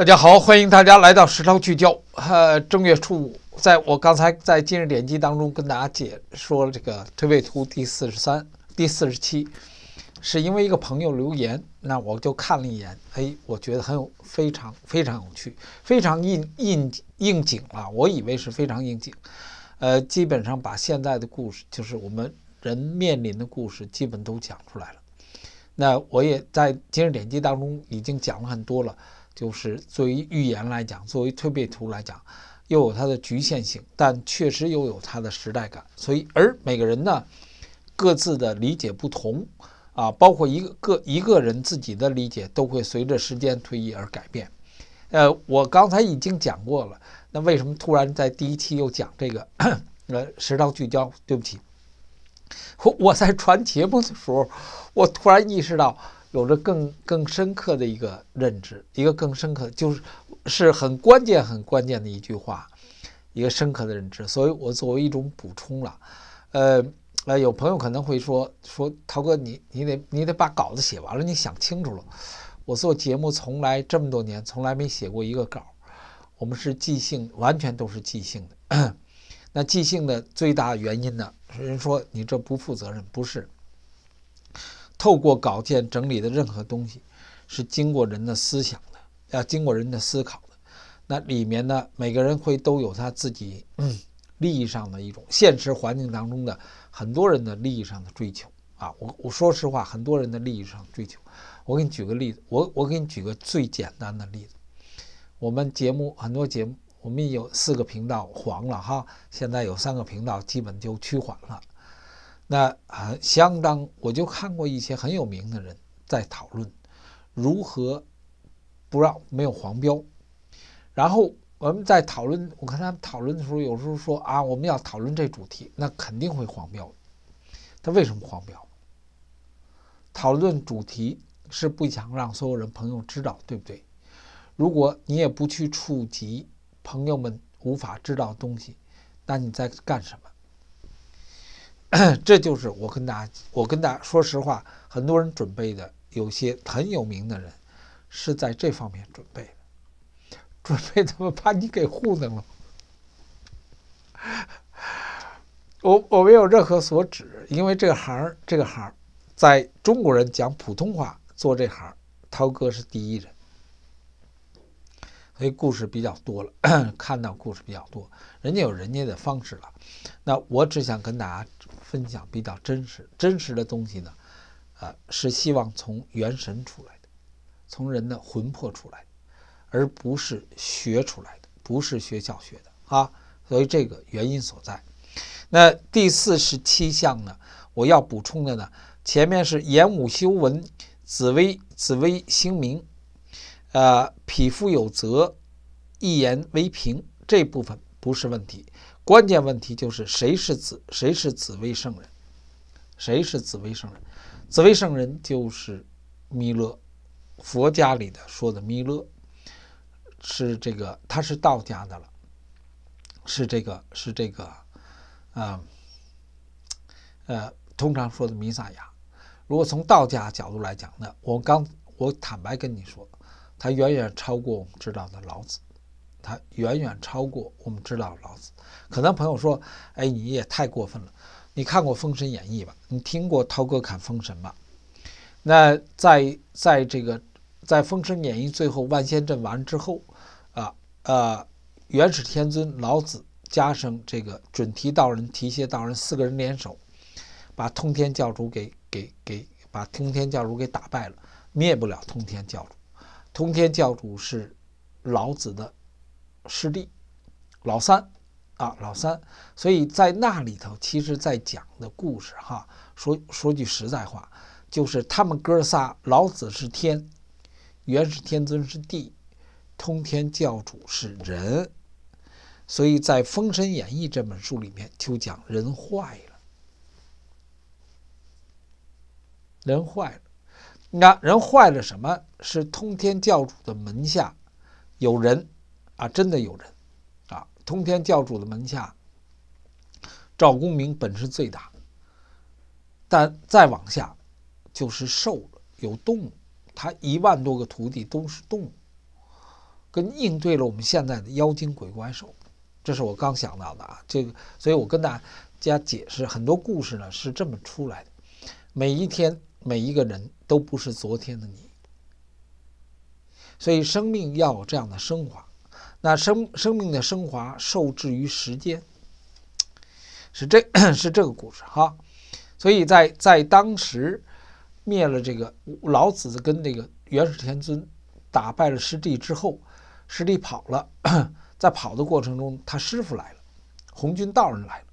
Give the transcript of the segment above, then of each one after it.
大家好，欢迎大家来到时超聚焦。呃，正月初五，在我刚才在今日点击当中跟大家解说了这个推背图第四十三、第四十七，是因为一个朋友留言，那我就看了一眼，哎，我觉得很有非常非常有趣，非常应应应景啊！我以为是非常应景，呃，基本上把现在的故事，就是我们人面临的故事，基本都讲出来了。那我也在今日点击当中已经讲了很多了。就是作为预言来讲，作为推背图来讲，又有它的局限性，但确实又有它的时代感。所以，而每个人呢，各自的理解不同，啊，包括一个个一个人自己的理解都会随着时间推移而改变。呃，我刚才已经讲过了，那为什么突然在第一期又讲这个？呃，时到聚焦，对不起，我我在传节目的时候，我突然意识到。有着更更深刻的一个认知，一个更深刻就是是很关键很关键的一句话，一个深刻的认知。所以我作为一种补充了，呃呃，有朋友可能会说说，涛哥，你你得你得把稿子写完了，你想清楚了。我做节目从来这么多年从来没写过一个稿，我们是即兴，完全都是即兴的。那即兴的最大原因呢？人说你这不负责任，不是。透过稿件整理的任何东西，是经过人的思想的，要经过人的思考的。那里面呢，每个人会都有他自己利益上的一种现实环境当中的很多人的利益上的追求啊。我我说实话，很多人的利益上追求。我给你举个例子，我我给你举个最简单的例子。我们节目很多节目，我们有四个频道黄了哈，现在有三个频道基本就趋缓了。那啊，相当我就看过一些很有名的人在讨论如何不让没有黄标，然后我们在讨论，我看他们讨论的时候，有时候说啊，我们要讨论这主题，那肯定会黄标。他为什么黄标？讨论主题是不想让所有人朋友知道，对不对？如果你也不去触及朋友们无法知道的东西，那你在干什么？这就是我跟大家，我跟大家说实话，很多人准备的，有些很有名的人是在这方面准备的，准备怎么把你给糊弄了？我我没有任何所指，因为这个行这个行在中国人讲普通话做这行涛哥是第一人，所以故事比较多了，看到故事比较多，人家有人家的方式了，那我只想跟大家。分享比较真实，真实的东西呢，呃，是希望从元神出来的，从人的魂魄出来的，而不是学出来的，不是学校学的啊，所以这个原因所在。那第四十七项呢，我要补充的呢，前面是言武修文，紫薇紫薇星明，呃，匹夫有责，一言为凭，这部分不是问题。关键问题就是谁是紫谁是紫微圣人，谁是紫微圣人？紫微圣人就是弥勒，佛家里的说的弥勒，是这个他是道家的了，是这个是这个，啊，呃，通常说的弥萨亚。如果从道家角度来讲呢，我刚我坦白跟你说，他远远超过我们知道的老子。他远远超过我们知道老子。可能朋友说：“哎，你也太过分了。”你看过《封神演义》吧？你听过涛哥侃《封神》吧？”那在在这个在《封神演义》最后万仙阵完之后，啊呃，元始天尊、老子、加上这个准提道人、提携道人四个人联手，把通天教主给给给把通天教主给打败了，灭不了通天教主。通天教主是老子的。师弟，老三，啊，老三，所以在那里头，其实在讲的故事，哈，说说句实在话，就是他们哥仨，老子是天，元始天尊是地，通天教主是人，所以在《封神演义》这本书里面就讲人坏了，人坏了，那人坏了，什么是通天教主的门下有人？啊，真的有人，啊，通天教主的门下，赵公明本事最大，但再往下，就是兽了，有动物，他一万多个徒弟都是动物，跟应对了我们现在的妖精鬼怪兽，这是我刚想到的啊，这个，所以我跟大家解释，很多故事呢是这么出来的，每一天每一个人都不是昨天的你，所以生命要有这样的升华。那生生命的升华受制于时间，是这是这个故事哈。所以在在当时灭了这个老子跟那个元始天尊，打败了师弟之后，师弟跑了，在跑的过程中，他师傅来了，红军道人来了，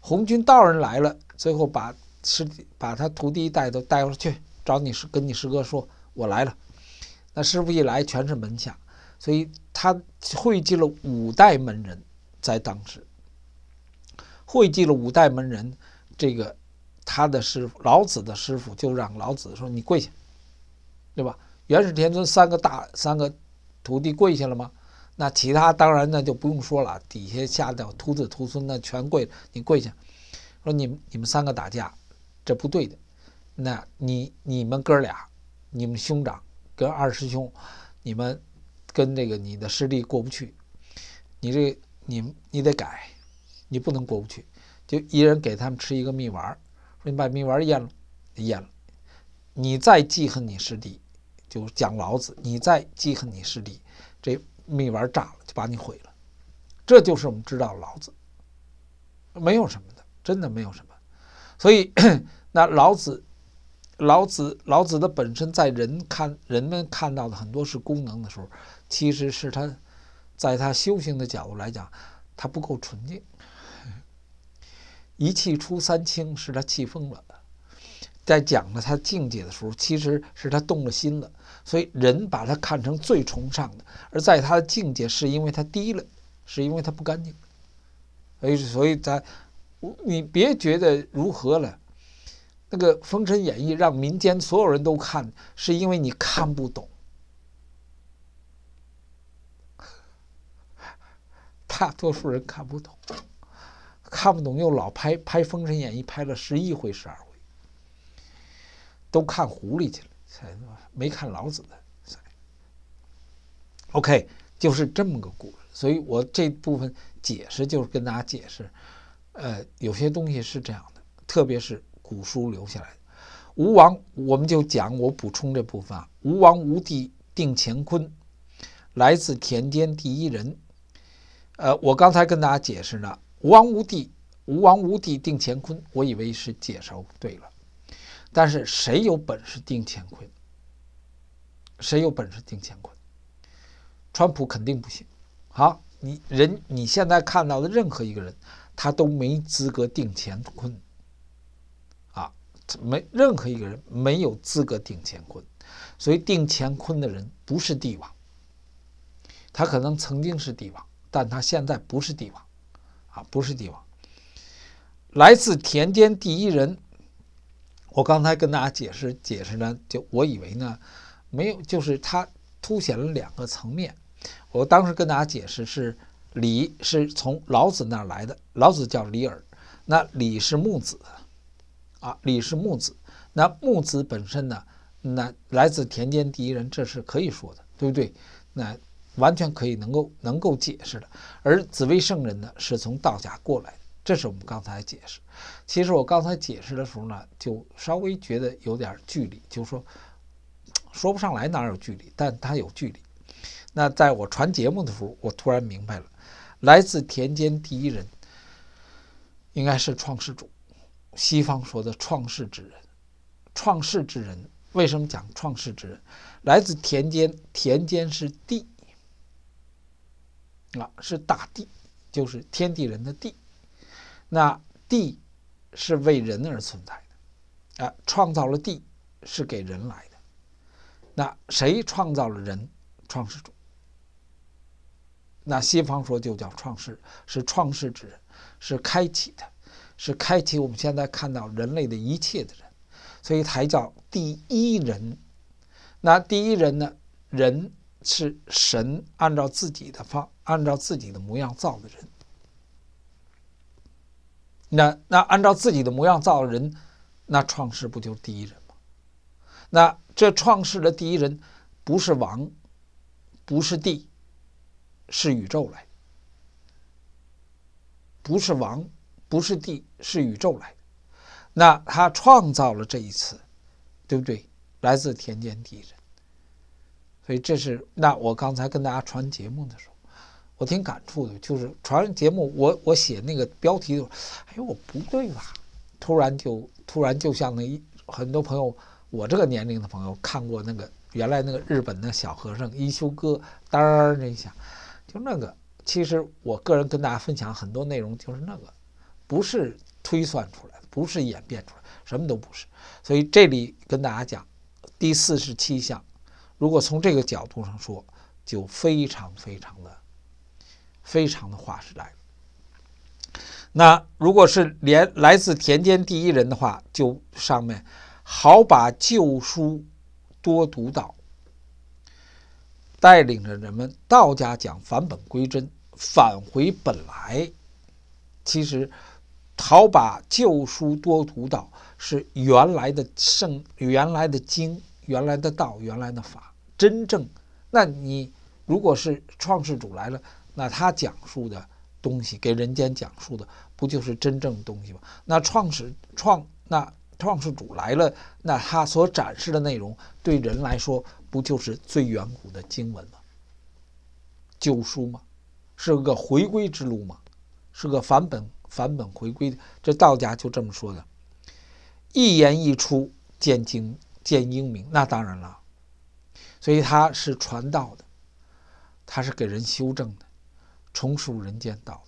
红军道人来了，最后把师把他徒弟带走带回去找你师跟你师哥说，我来了。那师傅一来，全是门下，所以。他汇集了五代门人，在当时汇集了五代门人，这个他的师傅老子的师傅就让老子说你跪下，对吧？元始天尊三个大三个徒弟跪下了吗？那其他当然那就不用说了，底下下的徒子徒孙那全跪，你跪下，说你们你们三个打架，这不对的，那你你们哥俩，你们兄长跟二师兄，你们。跟那个你的师弟过不去，你这你你得改，你不能过不去。就一人给他们吃一个蜜丸儿，说你把蜜丸儿咽了，咽了。你再记恨你师弟，就讲老子。你再记恨你师弟，这蜜丸炸了，就把你毁了。这就是我们知道老子，没有什么的，真的没有什么。所以 那老子，老子老子的本身在人看人们看到的很多是功能的时候。其实是他，在他修行的角度来讲，他不够纯净。一气出三清，是他气疯了。在讲了他境界的时候，其实是他动了心了。所以人把他看成最崇尚的，而在他的境界，是因为他低了，是因为他不干净。所以，所以咱，你别觉得如何了。那个《封神演义》让民间所有人都看，是因为你看不懂。大多数人看不懂，看不懂又老拍拍《封神演义》，拍了十一回、十二回，都看狐狸去了，才没看老子的。OK，就是这么个故事，所以我这部分解释就是跟大家解释，呃，有些东西是这样的，特别是古书留下来的。吴王，我们就讲，我补充这部分：啊。吴王无帝定乾坤，来自田间第一人。呃，我刚才跟大家解释呢，吴王无帝，吴王无帝定乾坤。我以为是解释对了，但是谁有本事定乾坤？谁有本事定乾坤？川普肯定不行。好，你人你现在看到的任何一个人，他都没资格定乾坤。啊，没任何一个人没有资格定乾坤。所以定乾坤的人不是帝王，他可能曾经是帝王。但他现在不是帝王，啊，不是帝王。来自田间第一人，我刚才跟大家解释解释呢，就我以为呢，没有，就是他凸显了两个层面。我当时跟大家解释是，李是从老子那来的，老子叫李耳，那李是木子，啊，李是木子，那木子本身呢，那来自田间第一人，这是可以说的，对不对？那。完全可以能够能够解释的，而紫微圣人呢，是从道家过来的，这是我们刚才解释。其实我刚才解释的时候呢，就稍微觉得有点距离，就是说说不上来哪有距离，但他有距离。那在我传节目的时候，我突然明白了，来自田间第一人，应该是创世主，西方说的创世之人，创世之人为什么讲创世之人？来自田间，田间是地。啊，是大地，就是天地人的地。那地是为人而存在的，啊，创造了地是给人来的。那谁创造了人？创世主。那西方说就叫创世，是创世之人，是开启的，是开启我们现在看到人类的一切的人，所以才叫第一人。那第一人呢？人是神按照自己的方。按照自己的模样造的人，那那按照自己的模样造的人，那创世不就是第一人吗？那这创世的第一人不是王，不是帝，是宇宙来，不是王，不是帝，是宇宙来。那他创造了这一次，对不对？来自田间第一人，所以这是那我刚才跟大家传节目的时候。我挺感触的，就是传上节目，我我写那个标题的时候，哎呦，我不对吧？突然就突然就像那一很多朋友，我这个年龄的朋友看过那个原来那个日本的小和尚一休哥，当儿的一下，就那个。其实我个人跟大家分享很多内容，就是那个，不是推算出来的，不是演变出来，什么都不是。所以这里跟大家讲第四十七项，如果从这个角度上说，就非常非常的。非常的划时代。那如果是连来自田间第一人的话，就上面好把旧书多读到，带领着人们。道家讲返本归真，返回本来。其实好把旧书多读到，是原来的圣、原来的经、原来的道、原来的法，真正。那你如果是创世主来了？那他讲述的东西，给人间讲述的，不就是真正东西吗？那创始创那创始主来了，那他所展示的内容，对人来说，不就是最远古的经文吗？旧书吗？是个回归之路吗？是个返本返本回归？这道家就这么说的。一言一出，见精见英明。那当然了，所以他是传道的，他是给人修正的。重塑人间道。